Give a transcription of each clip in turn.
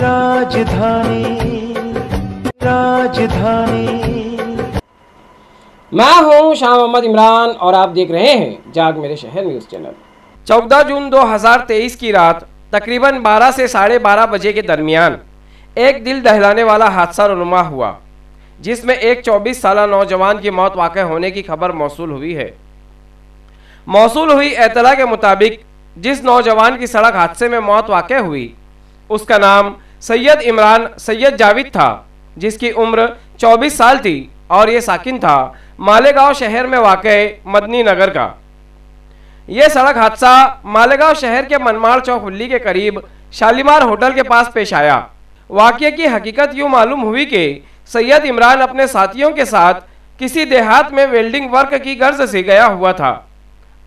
राजधानी राजधानी मैं हूं शाह मोहम्मद इमरान और आप देख रहे हैं जाग मेरे शहर न्यूज चैनल 14 जून 2023 की रात तकरीबन 12 से साढ़े बारह बजे के दरमियान एक दिल दहलाने वाला हादसा रनुमा हुआ जिसमें एक 24 साल नौजवान की मौत वाक़ होने की खबर मौसू हुई है मौसू हुई एतला के मुताबिक जिस नौजवान की सड़क हादसे में मौत वाक़ हुई उसका नाम सैयद इमरान सैयद जाविद था जिसकी उम्र 24 साल थी और ये साकिन था मालेगांव शहर में वाक़ मदनी नगर का यह सड़क हादसा मालेगांव शहर के मनमाड़ चौक के करीब शालीमार होटल के पास पेश आया वाक्य की हकीकत यूँ मालूम हुई कि सैयद इमरान अपने साथियों के साथ किसी देहात में वेल्डिंग वर्क की गर्ज से गया हुआ था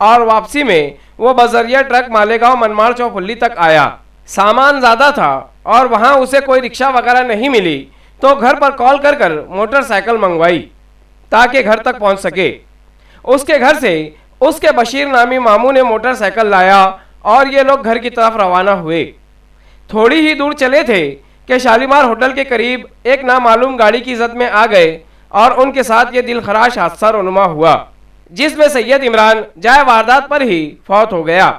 और वापसी में वो बजरिया ट्रक मालेगांव मनमाड़ चौक हुल्ली तक आया सामान ज़्यादा था और वहाँ उसे कोई रिक्शा वगैरह नहीं मिली तो घर पर कॉल कर कर मोटरसाइकिल मंगवाई ताकि घर तक पहुँच सके उसके घर से उसके बशीर नामी मामू ने मोटरसाइकिल लाया और ये लोग घर की तरफ रवाना हुए थोड़ी ही दूर चले थे कि शालीमार होटल के करीब एक नामालूम गाड़ी की जद में आ गए और उनके साथ ये दिलखराश हादसा रनुमा हुआ जिसमें सैयद इमरान जाय वारदात पर ही फौत हो गया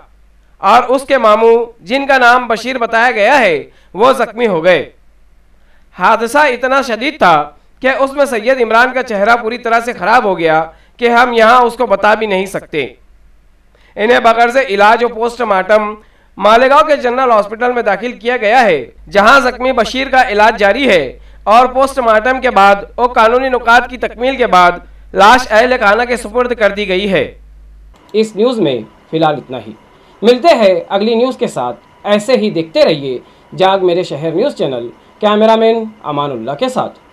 और उसके मामू जिनका नाम बशीर बताया गया है वो जख्मी हो गए हादसा इतना शदीद था कि उसमें सैयद इमरान का चेहरा पूरी तरह से ख़राब हो गया कि हम यहाँ उसको बता भी नहीं सकते इन्हें बगैर इलाज और पोस्टमार्टम मालेगांव के जनरल हॉस्पिटल में दाखिल किया गया है जहां जख्मी बशीर का इलाज जारी है और पोस्टमार्टम के बाद और कानूनी नुकात की तकमील के बाद लाश अहल खाना के सुपुर्द कर दी गई है इस न्यूज़ में फिलहाल इतना ही मिलते हैं अगली न्यूज़ के साथ ऐसे ही देखते रहिए जाग मेरे शहर न्यूज़ चैनल कैमरामैन अमानुल्ला के साथ